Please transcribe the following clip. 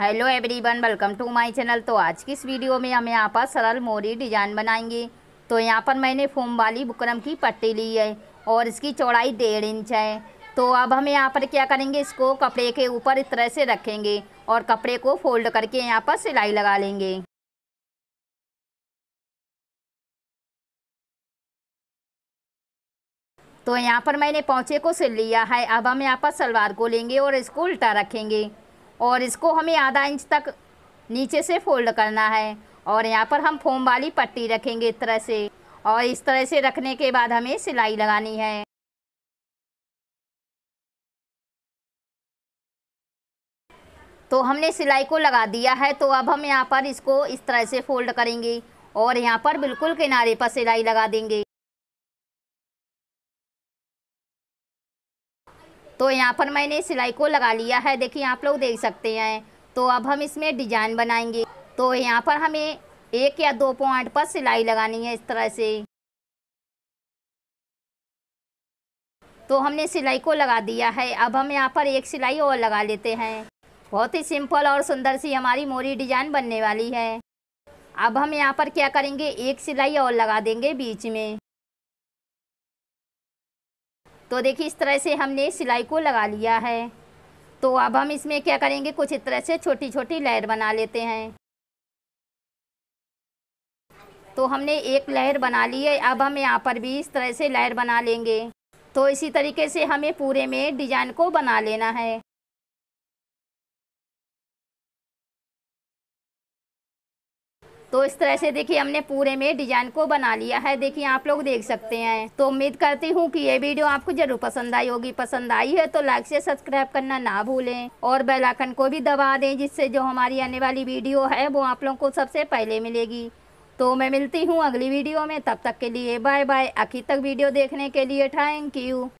hello everyone welcome to my channel तो आज की इस वीडियो में हम यहाँ पर सरल मोरी डिजाइन बनाएंगे तो यहाँ पर मैंने फोम वाली बुकरम की पट्टी ली है और इसकी चौड़ाई डेढ़ इंच है तो अब हम यहाँ पर क्या करेंगे इसको कपड़े के ऊपर इस तरह से रखेंगे और कपड़े को फोल्ड करके यहाँ पर सिलाई लगा लेंगे तो यहाँ पर मैंने पौचे को सिल लिया है अब हम यहाँ पर सलवार को लेंगे और इसको उल्टा रखेंगे और इसको हमें आधा इंच तक नीचे से फोल्ड करना है और यहाँ पर हम फोम वाली पट्टी रखेंगे इस तरह से और इस तरह से रखने के बाद हमें सिलाई लगानी है तो हमने सिलाई को लगा दिया है तो अब हम यहाँ पर इसको इस तरह से फोल्ड करेंगे और यहाँ पर बिल्कुल किनारे पर सिलाई लगा देंगे तो यहाँ पर मैंने सिलाई को लगा लिया है देखिए आप लोग देख सकते हैं तो अब हम इसमें डिजाइन बनाएंगे तो यहाँ पर हमें एक या दो पॉइंट पर सिलाई लगानी है इस तरह से तो हमने सिलाई को लगा दिया है अब हम यहाँ पर एक सिलाई और लगा लेते हैं बहुत ही सिंपल और सुंदर सी हमारी मोरी डिजाइन बनने वाली है अब हम यहाँ पर क्या करेंगे एक सिलाई और लगा देंगे बीच में तो देखिए इस तरह से हमने सिलाई को लगा लिया है तो अब हम इसमें क्या करेंगे कुछ इस तरह से छोटी छोटी लहर बना लेते हैं तो हमने एक लहर बना ली है अब हम यहाँ पर भी इस तरह से लहर बना लेंगे तो इसी तरीके से हमें पूरे में डिजाइन को बना लेना है तो इस तरह से देखिए हमने पूरे में डिजाइन को बना लिया है देखिए आप लोग देख सकते हैं तो उम्मीद करती हूँ कि ये वीडियो आपको जरूर पसंद आई होगी पसंद आई है तो लाइक से सब्सक्राइब करना ना भूलें और बेल आइकन को भी दबा दें जिससे जो हमारी आने वाली वीडियो है वो आप लोगों को सबसे पहले मिलेगी तो मैं मिलती हूँ अगली वीडियो में तब तक के लिए बाय बाय आखिर तक वीडियो देखने के लिए थैंक यू